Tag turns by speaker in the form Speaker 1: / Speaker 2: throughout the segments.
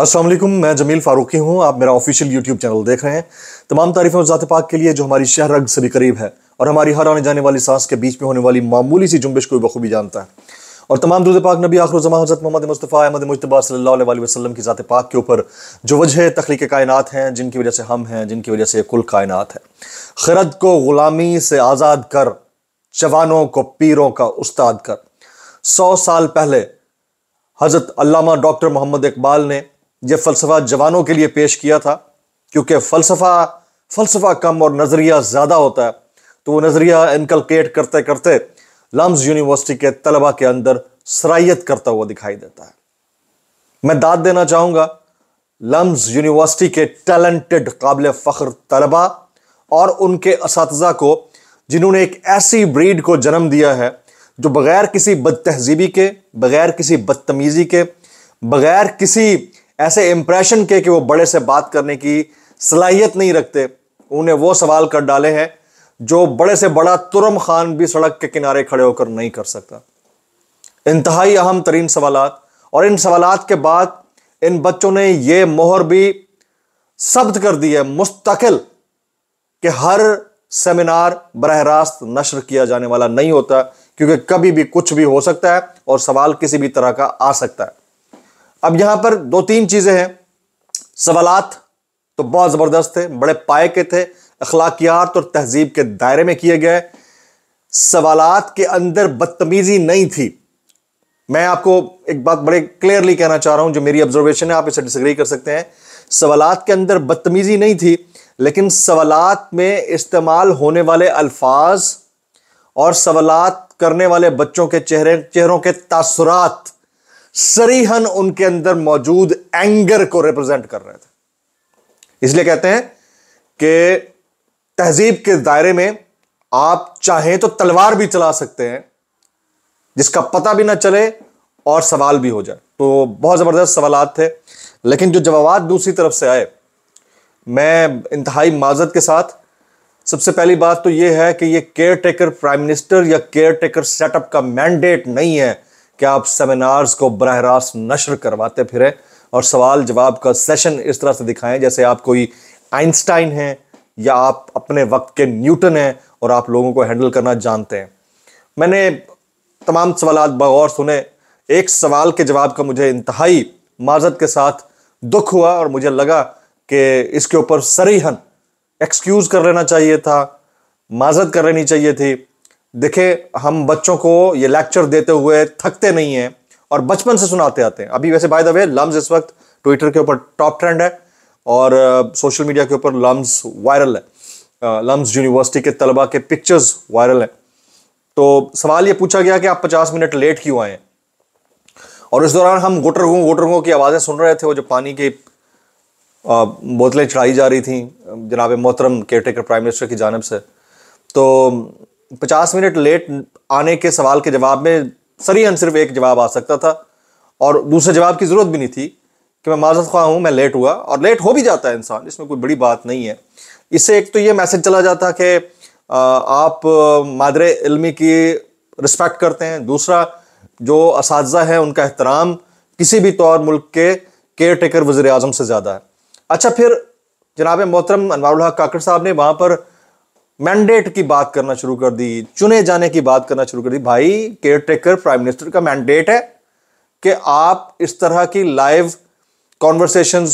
Speaker 1: असलम मैं जमील फारूकी हूँ आप मेरा ऑफिशियल यूट्यूब चैनल देख रहे हैं तमाम तारीफें ज़ा पाक के लिए जो हमारी शहर रग से भी करीब है और हमारी हर आने जाने वाली सांस के बीच में होने वाली मामूली सी जुम्बिश को बखूबी जानता है और तमाम दूध पाक नबी आखर हज़रत मोहम्मद मुस्तफ़ा अहमद मुशतबा सल्ला वसलम की ज़ात पाक के ऊपर जो वजह तख्लीक कायनत हैं जिनकी वजह से हम हैं जिनकी वजह से कुल कायनत है खरद को ग़ुलामी से आज़ाद कर जवानों को पीरों का उस्ताद कर सौ साल पहले हज़रत अलामा डॉक्टर मोहम्मद इकबाल ने यह फ़लसफ़ा जवानों के लिए पेश किया था क्योंकि फ़लसफ़ा फ़लसफ़ा कम और नज़रिया ज़्यादा होता है तो वो नज़रिया इनकलकेट करते करते लम्स यूनिवर्सिटी के तलबा के अंदर सराइत करता हुआ दिखाई देता है मैं दाद देना चाहूँगा लम्स यूनिवर्सिटी के टैलेंटेड काबिल फ़ख्र तलबा और उनके इस को जिन्होंने एक ऐसी ब्रीड को जन्म दिया है जो बग़ैर किसी बद तहजीबी के बग़ैर किसी बदतमीज़ी के बग़ैर किसी ऐसे इंप्रेशन के कि वो बड़े से बात करने की सलाहियत नहीं रखते उन्हें वो सवाल कर डाले हैं जो बड़े से बड़ा तुरम खान भी सड़क के किनारे खड़े होकर नहीं कर सकता इंतहाई अहम तरीन सवाल और इन सवाल के बाद इन बच्चों ने ये मोहर भी सब्द कर दी है मुस्तकिल कि हर सेमिनार बरह रास्त नशर किया जाने वाला नहीं होता क्योंकि कभी भी कुछ भी हो सकता है और सवाल किसी भी तरह का आ सकता है अब यहां पर दो तीन चीजें हैं सवालत तो बहुत जबरदस्त थे बड़े पाए के थे अखलाकियात और तहजीब के दायरे में किए गए सवालत के अंदर बदतमीजी नहीं थी मैं आपको एक बात बड़े क्लियरली कहना चाह रहा हूं जो मेरी ऑब्जर्वेशन है आप इसे डिसग्री कर सकते हैं सवालत के अंदर बदतमीजी नहीं थी लेकिन सवालत में इस्तेमाल होने वाले अल्फाज और सवालत करने वाले बच्चों के चेहरे चेहरों के तासरात सरीहन उनके अंदर मौजूद एंगर को रिप्रेजेंट कर रहे थे इसलिए कहते हैं कि तहजीब के दायरे में आप चाहें तो तलवार भी चला सकते हैं जिसका पता भी ना चले और सवाल भी हो जाए तो बहुत ज़बरदस्त सवाल थे लेकिन जो जवाब दूसरी तरफ से आए मैं इंतहाई माजत के साथ सबसे पहली बात तो यह है कि यह केयर टेकर प्राइम मिनिस्टर या केयर टेकर सेटअप का मैंडेट नहीं है क्या आप सेमिनार्स को बरह रास्त नशर करवाते फिरें और सवाल जवाब का सेशन इस तरह से दिखाएं जैसे आप कोई आइंस्टाइन हैं या आप अपने वक्त के न्यूटन हैं और आप लोगों को हैंडल करना जानते हैं मैंने तमाम सवाल बगौर सुने एक सवाल के जवाब का मुझे इंतहाई माजत के साथ दुख हुआ और मुझे लगा कि इसके ऊपर सरीहन एक्सक्यूज़ कर लेना चाहिए था माजत कर लेनी चाहिए थी देखे हम बच्चों को ये लेक्चर देते हुए थकते नहीं हैं और बचपन से सुनाते आते हैं अभी वैसे बाय द वे लम्स इस वक्त ट्विटर के ऊपर टॉप ट्रेंड है और सोशल मीडिया के ऊपर लम्स वायरल है लम्स यूनिवर्सिटी के तलबा के पिक्चर्स वायरल हैं तो सवाल ये पूछा गया कि आप पचास मिनट लेट क्यों आए और इस दौरान हम गोटरगों गोटरगों की आवाज़ें सुन रहे थे वो जो पानी की बोतलें चढ़ाई जा रही थी जनाब मोहतरम केयर टेकर प्राइम मिनिस्टर की जानब से तो पचास मिनट लेट आने के सवाल के जवाब में सरीहन सिर्फ एक जवाब आ सकता था और दूसरे जवाब की ज़रूरत भी नहीं थी कि मैं माजत ख्वाह हूँ मैं लेट हुआ और लेट हो भी जाता है इंसान इसमें कोई बड़ी बात नहीं है इससे एक तो ये मैसेज चला जाता कि आप मादर इलमी की रिस्पेक्ट करते हैं दूसरा जो इस हैं उनका एहतराम किसी भी तौर मुल्क के केयर टेकर वज़ी अजम से ज़्यादा है अच्छा फिर जनाब मोहतरम अनवार काकड़ साहब ने वहाँ पर मैंडेट की बात करना शुरू कर दी चुने जाने की बात करना शुरू कर दी भाई केयर टेकर प्राइम मिनिस्टर का मैंडेट है कि आप इस तरह की लाइव कॉन्वर्सेशन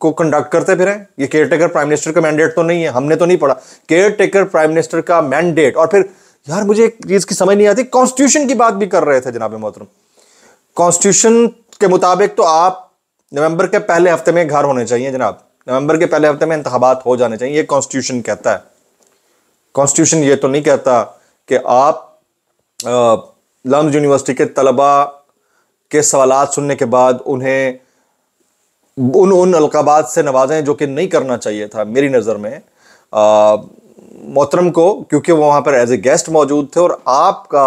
Speaker 1: को कंडक्ट करते फिर ये केयर टेकर प्राइम मिनिस्टर का मैंडेट तो नहीं है हमने तो नहीं पढ़ा केयर टेकर प्राइम मिनिस्टर का मैंडेट और फिर यार मुझे एक चीज की समझ नहीं आती कॉन्स्टिट्यूशन की बात भी कर रहे थे जनाब मोहतरम कॉन्स्टिट्यूशन के मुताबिक तो आप नवंबर के पहले हफ्ते में घर होने चाहिए जनाब नवंबर के पहले हफ्ते में इंतबात हो जाने चाहिए ये कॉन्स्टिट्यूशन कहता है कॉन्स्टिट्यूशन ये तो नहीं कहता कि आप लम्स यूनिवर्सिटी के तलबा के सवाल सुनने के बाद उन्हें उन उन अलकाबात से नवाजें जो कि नहीं करना चाहिए था मेरी नज़र में मोहतरम को क्योंकि वो वहाँ पर एज ए गेस्ट मौजूद थे और आपका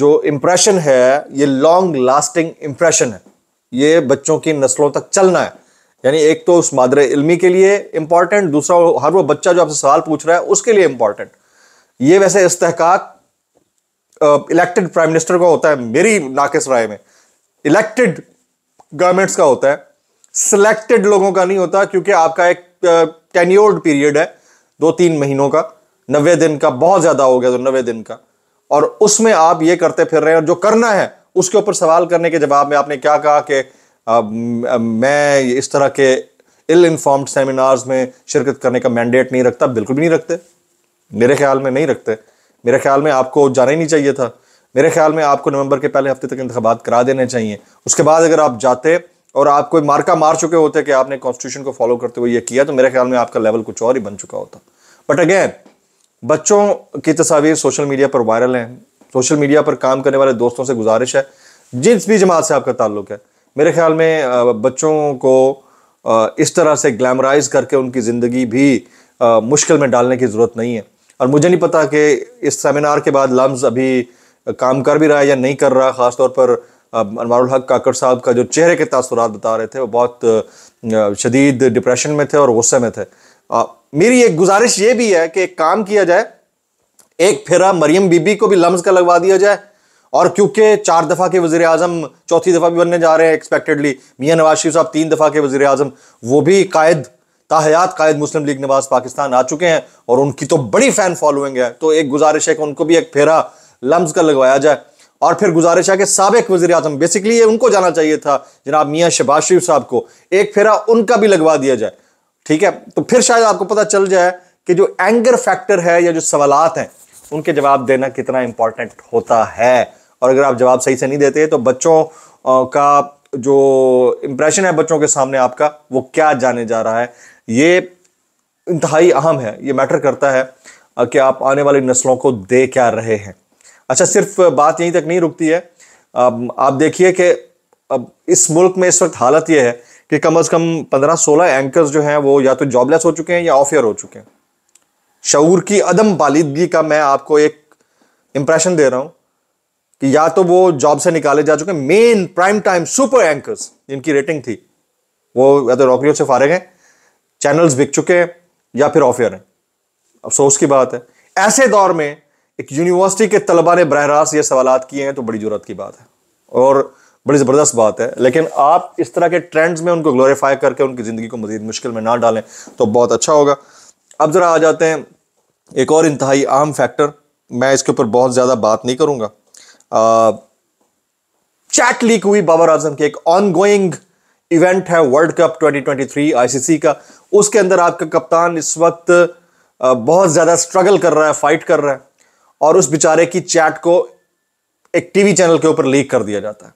Speaker 1: जो इम्प्रेशन है ये लॉन्ग लास्टिंग इम्प्रेशन है ये बच्चों की नस्लों तक चलना है यानी एक तो उस मादर इलमी के लिए इंपॉर्टेंट दूसरा हर वो बच्चा जो आपसे सवाल पूछ रहा है उसके लिए इंपॉर्टेंट ये वैसे इस्तेकाक इलेक्टेड प्राइम मिनिस्टर का होता है मेरी नाकिस राय में इलेक्टेड गवर्नमेंट्स का होता है सिलेक्टेड लोगों का नहीं होता क्योंकि आपका एक टेन्योर्ड पीरियड है दो तीन महीनों का नब्बे दिन का बहुत ज़्यादा हो गया तो नब्बे दिन का और उसमें आप ये करते फिर रहे हैं और जो करना है उसके ऊपर सवाल करने के जवाब में आपने क्या कहा कि अब मैं इस तरह के इल इन्फॉर्म्ड सेमिनार्स में शिरकत करने का मैंडेट नहीं रखता बिल्कुल भी नहीं रखते मेरे ख्याल में नहीं रखते मेरे ख्याल में आपको जाना ही नहीं चाहिए था मेरे ख्याल में आपको नवंबर के पहले हफ्ते तक इंतबात करा देने चाहिए उसके बाद अगर आप जाते और आप कोई मार्का मार चुके होते कि आपने कॉन्स्टिट्यूशन को फॉलो करते हुए ये किया तो मेरे ख्याल में आपका लेवल कुछ और ही बन चुका होता बट अगेन बच्चों की तस्वीर सोशल मीडिया पर वायरल हैं सोशल मीडिया पर काम करने वाले दोस्तों से गुजारिश है जिस भी जमात से आपका ताल्लुक है मेरे ख्याल में बच्चों को इस तरह से ग्लैमराइज करके उनकी ज़िंदगी भी मुश्किल में डालने की ज़रूरत नहीं है और मुझे नहीं पता कि इस सेमिनार के बाद लम्स अभी काम कर भी रहा है या नहीं कर रहा ख़ासतौर पर अनवारुल हक काकड़ साहब का जो चेहरे के तासरात बता रहे थे वो बहुत शदीद डिप्रेशन में थे और गुस्से में थे आ, मेरी एक गुजारिश ये भी है कि एक काम किया जाए एक फेरा मरियम बीबी को भी लम्स का लगवा दिया जाए और क्योंकि चार दफ़ा के वजी अजम चौथी दफ़ा भी बनने जा रहे हैं एक्सपेक्टेडली मियाँ नवाज शरीफ साहब तीन दफ़ा के वजी अजम वो भी कायद ताहयात कायद मुस्लिम लीग नवाज पाकिस्तान आ चुके हैं और उनकी तो बड़ी फ़ैन फॉलोइंग है तो एक गुजारिश है कि उनको भी एक फेरा लम्ब का लगवाया जाए और फिर गुजारिश है कि सबक वजी अजम बेसिकली ये उनको जाना चाहिए था जनाब मियाँ शहबाज शरीफ साहब को एक फेरा उनका भी लगवा दिया जाए ठीक है तो फिर शायद आपको पता चल जाए कि जो एंगर फैक्टर है या जो सवालत हैं उनके जवाब देना कितना इंपॉर्टेंट होता है और अगर आप जवाब सही से नहीं देते तो बच्चों का जो इम्प्रेशन है बच्चों के सामने आपका वो क्या जाने जा रहा है ये इंतहाई अहम है ये मैटर करता है कि आप आने वाली नस्लों को दे क्या रहे हैं अच्छा सिर्फ बात यहीं तक नहीं रुकती है आप देखिए कि अब इस मुल्क में इस वक्त हालत यह है कि कम अज़ कम पंद्रह सोलह एंकर्स जो हैं वो या तो जॉबलेस हो चुके हैं या ऑफियर हो चुके हैं शूर की अदम बालिदगी का मैं आपको एक इम्प्रेशन दे रहा हूँ कि या तो वो जॉब से निकाले जा चुके main prime time super anchors जिनकी रेटिंग थी वो या तो नौकरियों से फारग हैं चैनल्स बिक चुके हैं या फिर ऑफियर हैं अफसोस की बात है ऐसे दौर में एक यूनिवर्सिटी के तलबा ने बरह रास्त ये सवाल किए हैं तो बड़ी जरूरत की बात है और बड़ी ज़बरदस्त बात है लेकिन आप इस तरह के ट्रेंड्स में उनको ग्लोरीफाई करके उनकी ज़िंदगी को मजीद मुश्किल में ना डालें तो बहुत अच्छा होगा अब ज़रा आ जाते हैं एक और इंतहाई आम फैक्टर मैं इसके ऊपर बहुत ज़्यादा बात नहीं करूँगा चैट लीक हुई बाबर आजम की एक ऑनगोइंग इवेंट है वर्ल्ड कप 2023 आईसीसी का उसके अंदर आपका कप्तान इस वक्त बहुत ज़्यादा स्ट्रगल कर रहा है फाइट कर रहा है और उस बेचारे की चैट को एक टीवी चैनल के ऊपर लीक कर दिया जाता है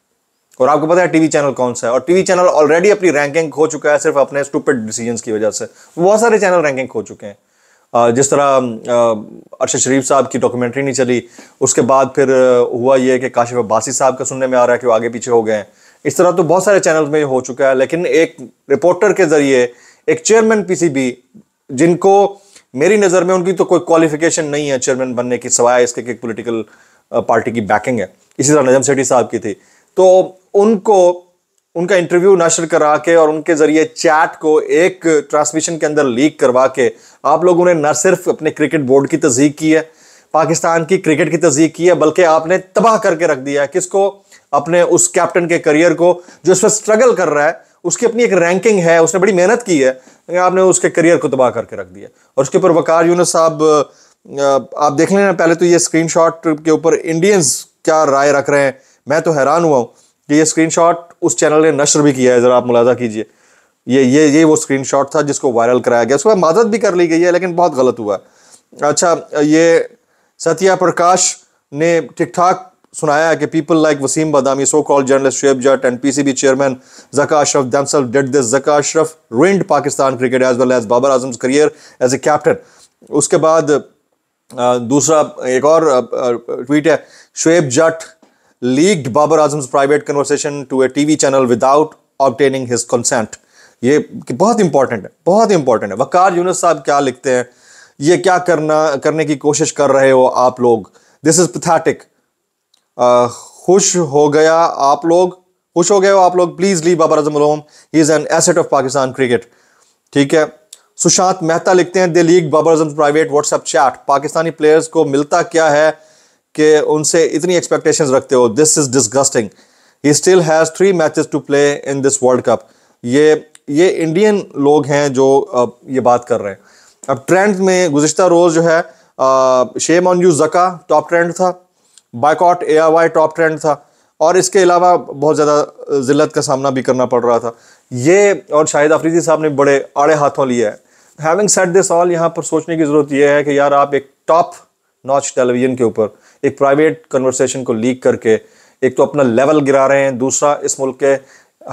Speaker 1: और आपको पता है टीवी चैनल कौन सा है और टीवी चैनल ऑलरेडी अपनी रैंकिंग खो चुका है सिर्फ अपने स्टूपेड डिसीजन की वजह से बहुत सारे चैनल रैंकिंग खो चुके हैं जिस तरह अरशद शरीफ साहब की डॉक्यूमेंट्री नहीं चली उसके बाद फिर हुआ ये कि काशिफ अब्बासी साहब का सुनने में आ रहा है कि वो आगे पीछे हो गए हैं इस तरह तो बहुत सारे चैनल में हो चुका है लेकिन एक रिपोर्टर के ज़रिए एक चेयरमैन पीसीबी जिनको मेरी नज़र में उनकी तो कोई क्वालिफिकेशन नहीं है चेयरमैन बनने की सवाए इसके कि पोलिटिकल पार्टी की बैकिंग है इसी तरह नजम सेठी साहब की थी तो उनको उनका इंटरव्यू नशर करा के और उनके जरिए चैट को एक ट्रांसमिशन के अंदर लीक करवा के आप लोगों ने न सिर्फ अपने क्रिकेट बोर्ड की तस्दीक की है पाकिस्तान की क्रिकेट की तस्दीक की है बल्कि आपने तबाह करके रख दिया है किसको अपने उस कैप्टन के करियर को जो इस पर स्ट्रगल कर रहा है उसकी अपनी एक रैंकिंग है उसने बड़ी मेहनत की है आपने उसके करियर को तबाह करके रख दिया और उसके ऊपर वकार यूनस साहब आप देख लेना पहले तो ये स्क्रीनशॉट के ऊपर इंडियंस क्या राय रख रहे हैं मैं तो हैरान हुआ हूँ कि ये स्क्रीनशॉट उस चैनल ने नशर भी किया है ज़रा आप मुलाजा कीजिए ये ये ये वो स्क्रीनशॉट था जिसको वायरल कराया गया उसके बाद भी कर ली गई है लेकिन बहुत गलत हुआ अच्छा ये सत्या प्रकाश ने ठीक ठाक सुनाया है कि people like Wasim Badami so called journalist Shoaib Jatt and PCB chairman Zaka Ashraf themselves did this Zaka Ashraf ruined Pakistan cricket as well as Babar Azam career as a captain उसके बाद दूसरा एक और ट्वीट है Shoaib Jatt leaked Babar Azam's private conversation to a TV channel without obtaining his consent ये बहुत important है बहुत इंपॉर्टेंट है वकार यूनस साहब क्या लिखते हैं ये क्या करना करने की कोशिश कर रहे हो आप लोग दिस इज पथैटिक खुश हो गया आप लोग खुश हो गए हो आप लोग please leave Babar Azam home he is an asset of Pakistan cricket ठीक है सुशांत मेहता लिखते हैं they leaked Babar Azam private WhatsApp chat Pakistani players को मिलता क्या है कि उनसे इतनी एक्सपेक्टेशंस रखते हो this is disgusting he still has three matches to play in this world cup ये ये इंडियन लोग हैं जो अब ये बात कर रहे हैं अब ट्रेंड में गुजशत रोज़ जो है shame on you Zaka top trend था boycott A I top trend था और इसके अलावा बहुत ज़्यादा जिल्लत का सामना भी करना पड़ रहा था ये और शाहिद अफरीदी साहब ने बड़े आड़े हाथों लिया है हैविंग सेट दिस ऑल यहाँ पर सोचने की ज़रूरत यह है कि यार आप एक टॉप नॉच टेलीविज़न के ऊपर एक प्राइवेट कन्वर्सेशन को लीक करके एक तो अपना लेवल गिरा रहे हैं दूसरा इस मुल्क के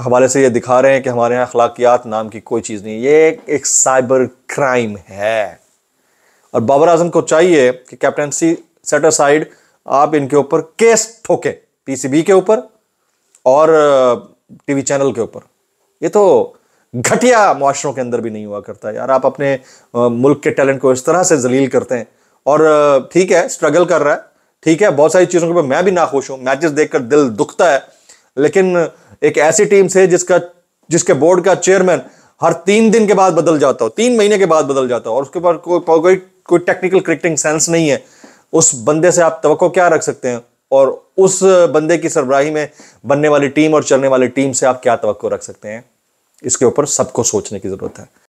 Speaker 1: हवाले से ये दिखा रहे हैं कि हमारे यहाँ अखलाकियात नाम की कोई चीज़ नहीं ये एक, एक साइबर क्राइम है और बाबर आजम को चाहिए कि कैप्टनसी सेट असाइड आप इनके ऊपर केस ठोकें पीसीबी के ऊपर और टीवी uh, चैनल के ऊपर ये तो घटिया माशरों के अंदर भी नहीं हुआ करता यार आप अपने uh, मुल्क के टैलेंट को इस तरह से जलील करते हैं और ठीक है स्ट्रगल कर रहा है ठीक है बहुत सारी चीज़ों के ऊपर मैं भी नाखुश हूं मैचेस देखकर दिल दुखता है लेकिन एक ऐसी टीम से जिसका जिसके बोर्ड का चेयरमैन हर तीन दिन के बाद बदल जाता हो तीन महीने के बाद बदल जाता हो और उसके ऊपर कोई कोई कोई टेक्निकल क्रिकेटिंग सेंस नहीं है उस बंदे से आप तो क्या रख सकते हैं और उस बंदे की सरबराही में बनने वाली टीम और चलने वाली टीम से आप क्या तो रख सकते हैं इसके ऊपर सबको सोचने की ज़रूरत है